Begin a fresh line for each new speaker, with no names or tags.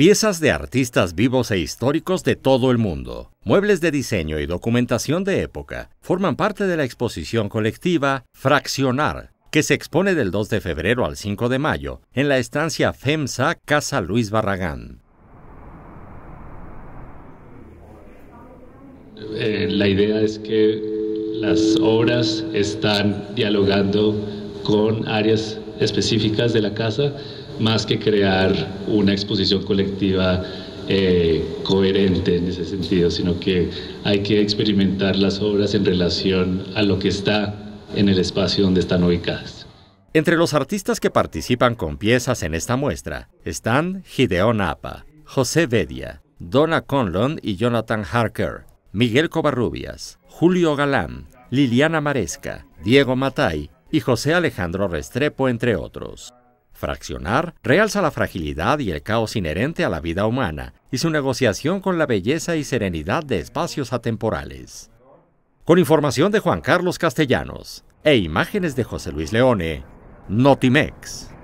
Piezas de artistas vivos e históricos de todo el mundo, muebles de diseño y documentación de época forman parte de la exposición colectiva Fraccionar, que se expone del 2 de febrero al 5 de mayo en la estancia FEMSA Casa Luis Barragán.
Eh, la idea es que las obras están dialogando con áreas específicas de la casa, más que crear una exposición colectiva eh, coherente en ese sentido, sino que hay que experimentar las obras en relación a lo que está en el espacio donde están ubicadas.
Entre los artistas que participan con piezas en esta muestra están Gideon Apa, José Bedia, Donna Conlon y Jonathan Harker, Miguel Covarrubias, Julio Galán, Liliana Maresca, Diego Matay y José Alejandro Restrepo, entre otros. Fraccionar realza la fragilidad y el caos inherente a la vida humana y su negociación con la belleza y serenidad de espacios atemporales. Con información de Juan Carlos Castellanos e imágenes de José Luis Leone, Notimex.